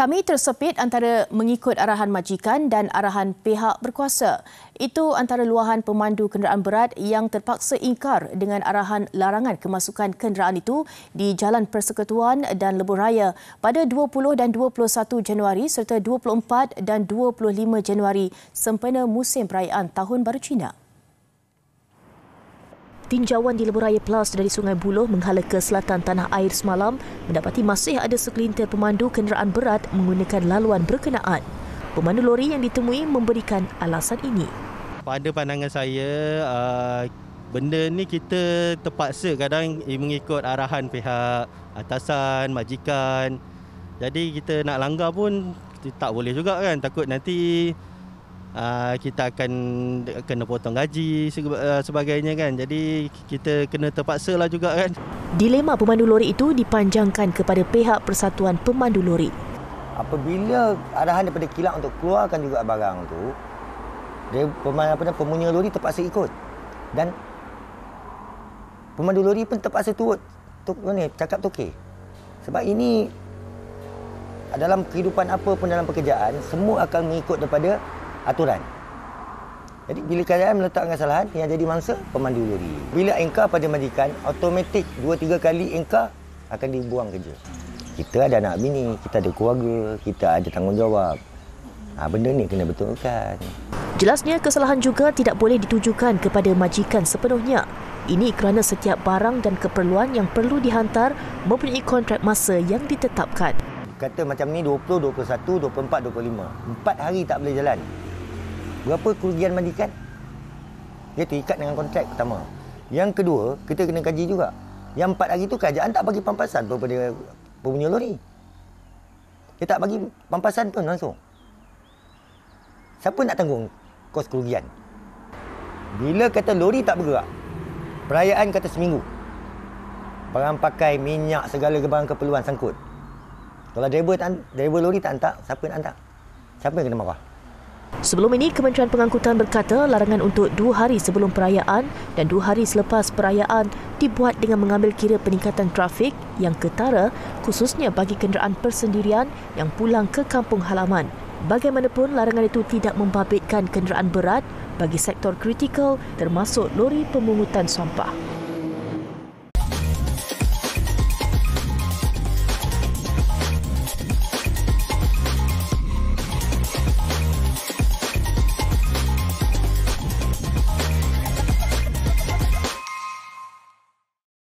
Kami tersepit antara mengikut arahan majikan dan arahan pihak berkuasa. Itu antara luahan pemandu kenderaan berat yang terpaksa ingkar dengan arahan larangan kemasukan kenderaan itu di Jalan Persekutuan dan Lebuh Raya pada 20 dan 21 Januari serta 24 dan 25 Januari sempena musim perayaan Tahun Baru Cina. Tinjauan di Leburaya Plus dari Sungai Buloh menghala ke selatan tanah air semalam mendapati masih ada sekelintir pemandu kenderaan berat menggunakan laluan berkenaan. Pemandu lori yang ditemui memberikan alasan ini. Pada pandangan saya, uh, benda ni kita terpaksa kadang mengikut arahan pihak atasan, majikan. Jadi kita nak langgar pun tak boleh juga kan takut nanti Ah, kita akan kena potong gaji ah, sebagainya kan. Jadi kita kena terpaksa lah juga kan. Dilema pemandu lori itu dipanjangkan kepada pihak Persatuan Pemandu Lori. Apabila arahan daripada kilang untuk keluarkan juga barang tu, dia pemandu apa pemunya lori terpaksa ikut. Dan pemandu lori pun terpaksa turut tu ni cakap tokey. Sebab ini dalam kehidupan apa pun dalam pekerjaan, semua akan mengikut daripada aturan. Jadi bila keadaan meletak kesalahan yang jadi mangsa pemandu lori. Bila engkau pada majikan otomatik 2 3 kali engkau akan dibuang kerja. Kita ada anak bini, kita ada keluarga, kita ada tanggungjawab. Ha, benda ni kena betulkan. Jelasnya kesalahan juga tidak boleh ditujukan kepada majikan sepenuhnya. Ini kerana setiap barang dan keperluan yang perlu dihantar mempunyai kontrak masa yang ditetapkan. Kata macam ni 20, 21, 24, 25. Empat hari tak boleh jalan. Berapa kerugian majikan? Dia terikat dengan kontrak pertama. Yang kedua, kita kena kaji juga. Yang empat hari itu kerajaan tak bagi pampasan pun pada pembunyi lori. Dia tak bagi pampasan pun langsung. Siapa nak tanggung kos kerugian? Bila kata lori tak bergerak, perayaan kata seminggu. Barang pakai, minyak, segala barang keperluan sangkut. Kalau driver, tak, driver lori tak hantar, siapa nak hantar? Siapa yang kena marah? Sebelum ini, Kementerian Pengangkutan berkata larangan untuk dua hari sebelum perayaan dan dua hari selepas perayaan dibuat dengan mengambil kira peningkatan trafik yang ketara khususnya bagi kenderaan persendirian yang pulang ke kampung halaman. Bagaimanapun, larangan itu tidak membabitkan kenderaan berat bagi sektor kritikal termasuk lori pemungutan sampah.